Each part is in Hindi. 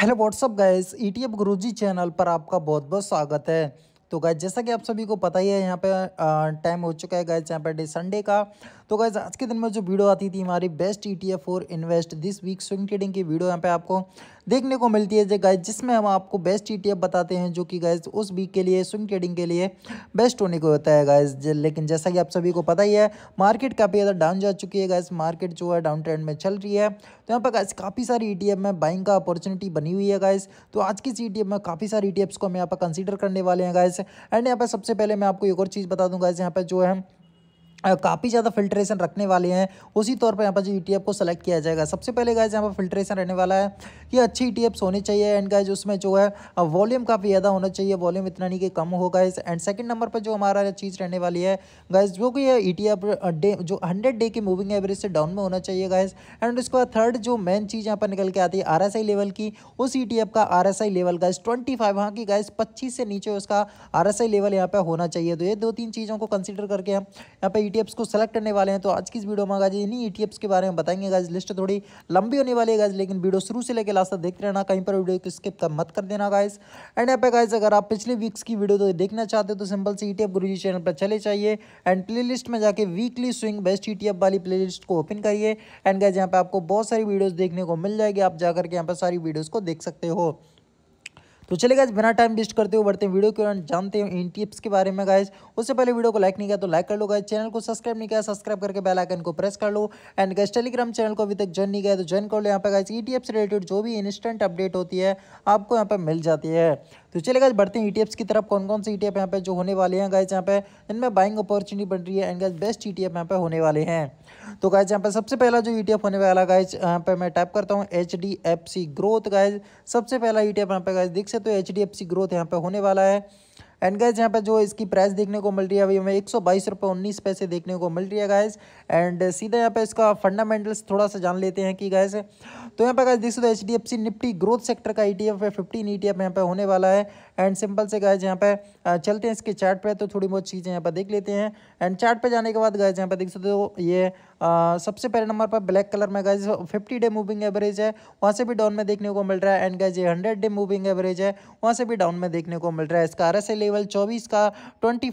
Hello WhatsApp guys ETF e Guruji channel पर आपका बहुत बहुत स्वागत है तो गाइस जैसा कि आप सभी को पता ही है यहाँ पे टाइम हो चुका है गाइस यहाँ पे संडे का तो गैस आज के दिन में जो वीडियो आती थी हमारी best E T F for invest this week swing trading की वीडियो यहाँ पे आपको देखने को मिलती है गाइज जिसमें हम आपको बेस्ट ई टी एफ बताते हैं जो कि गाइज उस वीक के लिए स्विंग ट्रेडिंग के लिए बेस्ट होने को होता है गाइज लेकिन जैसा कि आप सभी को पता ही है मार्केट काफ़ी ज़्यादा डाउन जा चुकी है गाइज मार्केट जो है डाउन ट्रेंड में चल रही है तो यहाँ पर गाइज काफ़ी सारी ई टी एफ में बाइंग का अपॉर्चुनिटी बनी हुई है गाइज तो आज की इस ई e में काफ़ी सारी ई टी एफ्स को हम यहाँ पर कंसिडर करने वाले हैं गाइज एंड यहाँ पर सबसे पहले मैं आपको एक और चीज़ बता दूँ गाइज यहाँ पर जो है काफ़ी ज़्यादा फिल्ट्रेशन रखने वाले हैं उसी तौर पर यहाँ पर जो ई e को सेलेक्ट किया जाएगा सबसे पहले गाय यहाँ पर फिल्ट्रेशन रहने वाला है ये अच्छी ई e होनी चाहिए एंड गाइज उसमें जो है वॉल्यूम काफ़ी ज़्यादा होना चाहिए वॉल्यूम इतना नहीं कि कम होगा इस एंड सेकेंड नंबर पर जो हमारा चीज़ रहने वाली है गाइज जो कि ई टी e डे जो हंड्रेड डे की मूविंग एवरेज से डाउन में होना चाहिए गाइज एंड उसके बाद थर्ड जो मेन चीज़ यहाँ पर निकल के आती है आर लेवल की उस ई का R level guys twenty five हाँ की गाइज पच्चीस से नीचे उसका आर लेवल यहाँ पर होना चाहिए तो ये दो तीन चीज़ों को कंसिडर करके हम यहाँ पर ई e को सेलेक्ट करने वाले हैं तो आज की इस वीडियो में गाजी इन्हीं ई e के बारे में बताएंगे गाइज लिस्ट थोड़ी लंबी होने वाली है गाज लेकिन वीडियो शुरू से लेकर लास्ट तक देखते रहना कहीं पर वीडियो को स्किप कर मत कर देना गाइज एंड यहाँ पे गाइज अगर आप पिछले वीक्स की वीडियो तो देखना चाहते हो तो सिंपल से ई टी चैनल पर चले जाइए एंड लिस्ट में जाके वीकली स्विंग बेस्ट ई वाली लिस्ट को ओपन करिए एंड गाइज यहाँ पे आपको बहुत सारी वीडियोज़ देखने को मिल जाएगी आप जाकर के यहाँ पर सारी वीडियोज़ को देख सकते हो तो चले गए बिना टाइम वेस्ट करते हुए बढ़ते हैं वीडियो के दौरान जानते हैं इन टिप्स के बारे में गाइज उससे पहले वीडियो को लाइक नहीं किया तो लाइक कर लो गाइज चैनल को सब्सक्राइब नहीं किया सब्सक्राइब करके बेल आइकन को प्रेस कर लो एंड गाइज टेलीग्राम चैनल को अभी तक ज्वाइन नहीं किया तो ज्वाइन कर लो यहाँ पर गाइज ई e से रिलेटेड जो भी इंस्टेंट अपडेट होती है आपको यहाँ पर मिल जाती है तो चलेगा बढ़ते हैं ई e की तरफ कौन कौन से ई e टी यहाँ पे जो होने वाले हैं गाइज यहाँ पे इनमें बाइंग अपॉर्चुनिटी बन रही है and guys best E T यहाँ पे होने वाले हैं तो गाइज यहाँ पे सबसे पहला जो ई e टी होने वाला गाइज यहाँ पे मैं टाइप करता हूँ H D F C growth guys सबसे पहला ई टी यहाँ पे गाइज देख सकते हो H D F C growth यहाँ पे होने वाला है एंड गाइज यहाँ पर जो इसकी प्राइस देखने को मिल रही है अभी हमें एक सौ बाईस रुपये उन्नीस पैसे देखने को मिल रही है गाइज एंड सीधा यहाँ पर इसका फंडामेंटल्स थोड़ा सा जान लेते हैं कि गाइज तो यहाँ पर गाइज देख सकते H D F C Nifty growth sector का ई टी एफ है फिफ्टीन ई टी एफ यहाँ पर होने वाला है एंड सिंपल से गाइज यहाँ पर चलते हैं इसके चार्ट पर तो थोड़ी बहुत चीज़ें यहाँ पर देख लेते हैं एंड चार्ट पर जाने के बाद गाइज यहाँ पर देख सकते हो ये सबसे पहले नंबर पर ब्लैक कलर में guys fifty day moving average है वहाँ से भी डाउन में देखने को मिल रहा है एंड गाइज ये हंड्रेड डे मूविंग एवरेज है वहाँ से भी डाउन में देखने को मिल रहा है इसका आर लेवल चौबीस का ट्वेंटी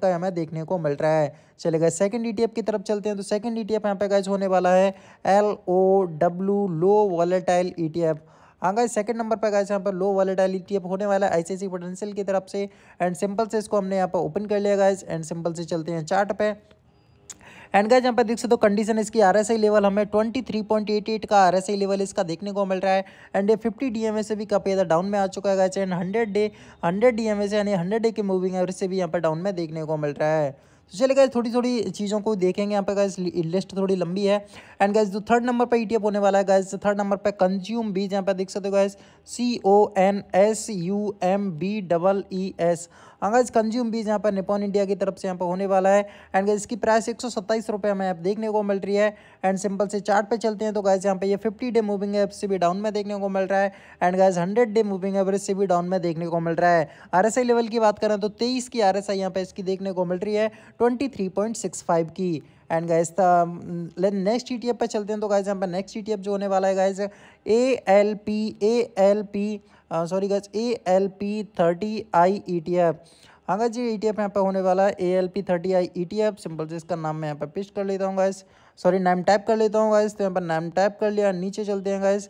का हमें देखने को मिल रहा है चले गए सेकंड ई की तरफ चलते हैं तो सेकंड ई टी एफ यहाँ पे गाइज होने वाला है L O W low volatile E T F हाँ गाइज सेकंड नंबर पर गाइज यहाँ पर low volatile E T F होने वाला है आई सी सी पोटेंशियल की तरफ से एंड सिंपल से इसको हमने यहाँ पर ओपन कर लिया गाइज एंड सिंपल से चलते हैं चार्ट पे एंड गाइज यहाँ पर देख सकते हो कंडीशन इसकी आर लेवल हमें ट्वेंटी का आर लेवल इसका देखने को मिल रहा है एंड ये फिफ्टी डी से भी काफ़ी ज़्यादा डाउन में आ चुका है guys and hundred day hundred D से यानी हंड्रेड डे के मूविंग एवरेज से भी यहाँ पर डाउन में देखने को मिल रहा है तो चलिए गाइज थोड़ी थोड़ी चीज़ों को देखेंगे यहाँ पे गाइज लिस्ट थोड़ी लंबी है एंड गाइज जो थर्ड नंबर टी ईटीएफ होने वाला है गाइज थर्ड नंबर पर कंज्यूम बीज यहाँ पे देख सकते हो guys C O N S U M B double E S अंगाज कंज्यूम बीज यहाँ पर निपॉन इंडिया की तरफ से यहाँ पर होने वाला है एंड गाइज इसकी प्राइस एक सौ हमें आप देखने को मिल रही है एंड सिंपल से चार्ट पे चलते हैं तो गाइज यहाँ पे ये फिफ्टी डे मूविंग एवरेज से भी डाउन में देखने को मिल रहा है and guys hundred day moving average से भी डाउन में देखने को मिल रहा है आर लेवल की बात करें तो तेईस की आर एस यहाँ पे इसकी देखने को मिल रही है ट्वेंटी की एंड गाइज था नेक्स्ट ई पर चलते हैं तो गाइज यहाँ पर नेक्स्ट ई जो होने वाला है guys A L P A L P sorry guys A L P thirty I E T F हाँ गज ये ई टी एफ यहाँ पर होने वाला है A L P thirty I E T F simple से इसका नाम मैं यहाँ पर पिस्ट कर लेता हूँ गाइस सॉरी नाम टाइप कर लेता हूँ गाइस तो यहाँ पर नाम टाइप कर लिया नीचे चलते हैं गाइस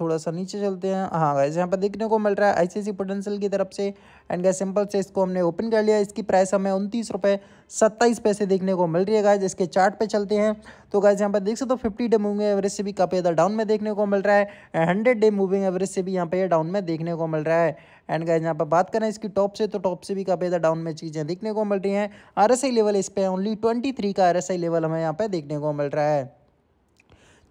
थोड़ा सा नीचे चलते हैं हाँ गाइज यहाँ पर देखने को मिल रहा है आईसीसी पोटेंशियल की तरफ से एंड गाइज सिंपल से इसको हमने ओपन कर लिया इसकी प्राइस हमें उनतीस रुपये सत्ताईस पैसे देखने को मिल रही है गाइज इसके चार्ट पे चलते हैं तो गाइज यहाँ पर देख सकते हो फिफ्टी डे मूविंग एवरेज से भी काफ़ी ज़्यादा डाउन में देखने को मिल रहा है हंड्रेड डे मूविंग एवरेज से भी यहाँ पर डाउन में देखने को मिल रहा है एंड गाइज यहाँ पर बात करें इसकी टॉप से तो टॉप से भी काफ़ी ज़्यादा डाउन में चीज़ें देखने को मिल रही हैं आर लेवल इस पर ओनली ट्वेंटी का आर लेवल हमें यहाँ पर देखने को मिल रहा है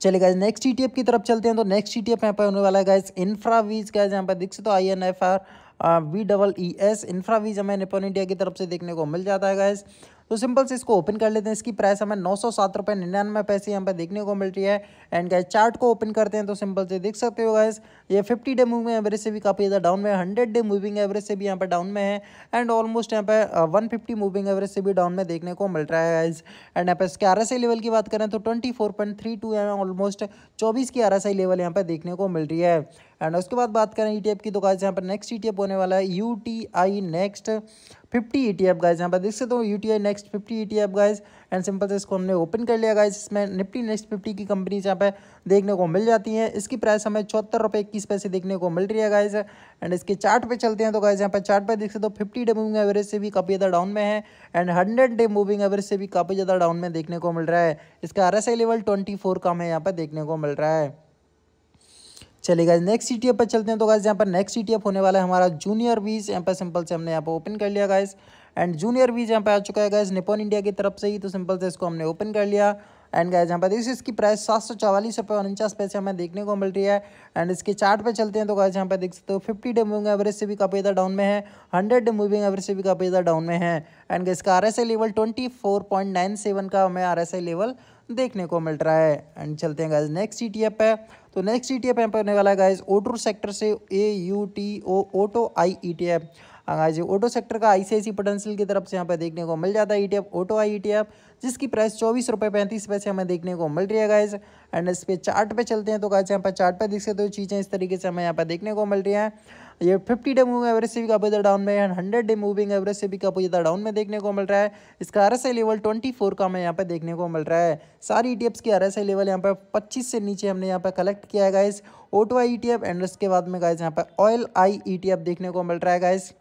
चले गए नेक्स्ट ई की तरफ चलते हैं तो नेक्स्ट ई e यहाँ पर होने वाला है गाइज इन्फ्रावीज का यहाँ पर दिख सकते I N F R V double E S Infrabees हमें नेपोन इंडिया की तरफ से देखने को मिल जाता है गाइज तो सिंपल से इसको ओपन कर लेते हैं इसकी प्राइस हमें नौ सौ सात रुपये निन्यानवे पैसे यहाँ पर देखने को मिल रही है एंड गैस चार्ट को ओपन करते हैं तो सिंपल से देख सकते हो गैस ये फिफ्टी डे मूविंग एवरेज से भी काफ़ी ज़्यादा डाउन में है हंड्रेड डे मूविंग एवरेज से भी यहाँ पर डाउन में है एंड ऑलमोस्ट यहाँ पर वन फिफ्टी मूविंग एवरेज से भी डाउन में देखने को मिल रहा है गाइज एंड यहाँ पर इसके आर लेवल की बात करें तो twenty four point three two almost चौबीस की आर लेवल यहाँ पर देखने को मिल रही है एंड उसके बाद बात करें ई e की तो गाइज यहाँ पर नेक्स्ट ई e होने वाला है U next fifty E T F guys यहाँ पर देख सकते हो U T I next fifty E T F guys and simple से इसको हमने ओपन कर लिया गाइज इसमें निफ्टी नेक्स्ट फिफ्टी की कंपनीज यहाँ पे देखने को मिल जाती हैं इसकी प्राइस हमें चौहत्तर रुपये इक्कीस पैसे देखने को मिल रही है गाइज एंड इसके चार्ट पे चलते हैं तो गाइज यहाँ पर चार्ट पे देख सकते हो फिफ्टी डे मूविंग एवरेज से भी काफ़ी ज़्यादा डाउन में है and hundred day moving average से भी काफ़ी ज़्यादा डाउन में देखने को मिल रहा है इसका R S level twenty four का हमें यहाँ पर देखने को मिल रहा है चलेगा नेक्स्ट सी टी पर चलते हैं तो गाइज यहाँ पर नेक्स्ट सी e होने वाला है हमारा जूनियर वीज यहाँ पर सिंपल से हमने यहाँ पर ओपन कर लिया गाइज एंड जूनियर वीज यहाँ पर आ चुका है गाइज निपोन इंडिया की तरफ से ही तो सिंपल से इसको हमने ओपन कर लिया एंड गाइज यहाँ पर देखिए इसकी प्राइस सात सौ चवालीस रुपये उनचास पैसे हमें देखने को मिल रही है एंड इसके चार्ट पे चलते हैं तो गाइज यहाँ पर देख सकते हो फिफ्टी डे मूविंग एवरेज से भी काफ़ी ज़्यादा डाउन में है हंड्रेड डे मूविंग एवरेज से भी काफ़ी ज़्यादा डाउन में है एंड इसका R S I level twenty four point nine seven का हमें आर एस आई लेवल देखने को मिल रहा है एंड चलते हैं guys next C T F पे तो नेक्स्ट ई टी एफ होने वाला है गाइज ऑटो सेक्टर से A U T O auto I E T F guys auto sector का आईसीआईसी पोटेंशियल की तरफ से यहाँ पर देखने को मिल जाता है E T F auto I E T जिसकी प्राइस चौबीस रुपये पैंतीस पैसे हमें देखने को मिल रही है गाइज एंड इस पर चार्ट पे चलते हैं तो कहा यहाँ पर चार्ट पे देख सकते हो चीज़ें इस तरीके से हमें यहाँ पर देखने को मिल रही हैं ये फिफ्टी डे मूविंग एवरेज से भी काफ़ी ज़्यादा डाउन में and hundred day moving average से भी काफ़ी ज़्यादा डाउन में देखने को मिल रहा है इसका आर लेवल ट्वेंटी फोर का हमें यहाँ पर देखने को मिल रहा है सारी ई e की आर लेवल यहाँ पर पच्चीस से नीचे हमने यहाँ पर कलेक्ट किया है गाइस ओटो आई ई एंड उसके बाद में गाइस यहाँ पर ऑयल आई ई देखने को मिल रहा है गाइस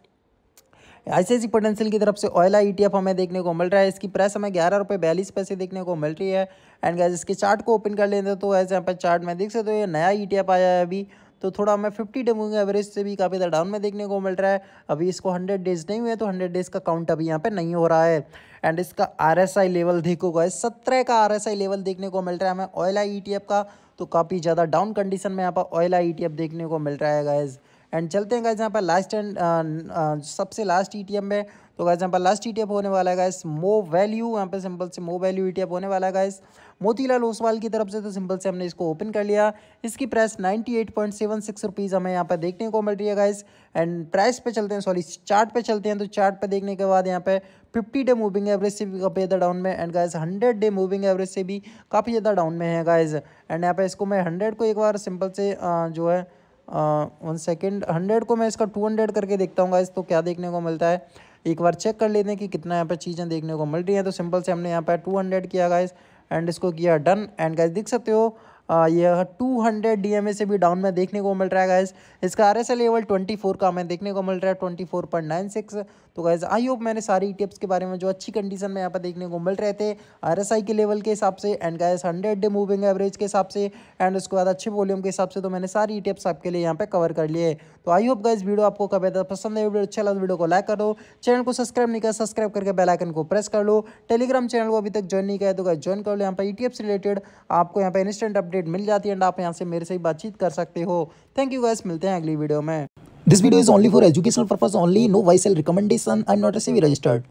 आईसीआईसी पोटेंशियल की तरफ से ऑयल आई ईटीएफ हमें देखने को मिल रहा है इसकी प्राइस हमें ग्यारह रुपये बयालीस पैसे देखने को मिल रही है एंड गैस इसके चार्ट को ओपन कर लेते हैं तो ऐसे यहाँ पर चार्ट में देख सकते हो ये नया ई e आया है अभी तो थोड़ा हमें फिफ्टी डे मूविंग एवरेज से भी काफ़ी ज़्यादा डाउन में देखने को मिल रहा है अभी इसको हंड्रेड डेज नहीं हुए तो हंड्रेड डेज का काउंट अभी यहाँ पर नहीं हो रहा है एंड इसका आर लेवल देखो गए सत्रह का आर लेवल देखने को मिल रहा है हमें ऑयला ई e का तो काफ़ी ज़्यादा डाउन कंडीशन में यहाँ पर ऑयला ई e देखने को मिल रहा है गैज एंड चलते हैं गाइज यहाँ पर लास्ट एंड uh, uh, सबसे लास्ट ई e में तो गाइज यहाँ पर लास्ट ई e होने वाला है गाइस मो वैल्यू यहाँ पर सिंपल से मो वैल्यू ई होने वाला है गाइस मोतीलाल ओसवाल की तरफ से तो सिंपल से हमने इसको ओपन कर लिया इसकी price ninety eight point seven six rupees हमें यहाँ पर देखने को मिल रही है गाइस एंड प्राइस पे चलते हैं सॉरी चार्ट पे चलते हैं तो चार्ट पे देखने के बाद यहाँ पे फिफ्टी डे मूविंग एवरेज से भी काफ़ी ज़्यादा डाउन में and guys hundred day moving average से भी काफ़ी ज़्यादा डाउन में है गाइज एंड यहाँ पर इसको मैं हंड्रेड को एक बार सिंपल से uh, जो है वन सेकेंड हंड्रेड को मैं इसका टू हंड्रेड करके देखता हूँ गाइस तो क्या देखने को मिलता है एक बार चेक कर लेते हैं कि कितना यहाँ पर चीज़ें देखने को मिल रही हैं तो सिंपल से हमने यहाँ पर टू हंड्रेड किया गाइस एंड इसको किया डन एंड गाइस देख सकते हो यह एम ए से भी डाउन में देखने को मिल रहा है गाइस इसका आरएसएल लेवल फोर का हमें देखने को मिल रहा है सिक्स तो गैज़ आई होप मैंने सारी ई के बारे में जो अच्छी कंडीशन में यहाँ पर देखने को मिल रहे थे आर के लेवल के हिसाब से and guys hundred day moving average के हिसाब से एंड उसके बाद अच्छे वॉल्यूम के हिसाब से तो मैंने सारी टिप्स आपके लिए यहाँ पर कवर कर लिए तो आई होप गैस वीडियो आपको कब पसंद है वीडियो अच्छा लगा तो वीडियो को लाइक करो चैनल को सब्सक्राइब नहीं कर सब्सक्राइब करके बेलाइकन को प्रेस कर लो टेलीग्राम चैनल को अभी तक ज्वाइन नहीं किया तो गैस ज्वाइन कर लो यहाँ पर ई e रिलेटेड आपको यहाँ पर इंस्टेंट अपडेट मिल जाती है एंड आप यहाँ से मेरे से ही बातचीत कर सकते हो थैंक यू गैस मिलते हैं अगली वीडियो में This video is only for educational purpose only. No wise recommendation. I'm not a CV registered.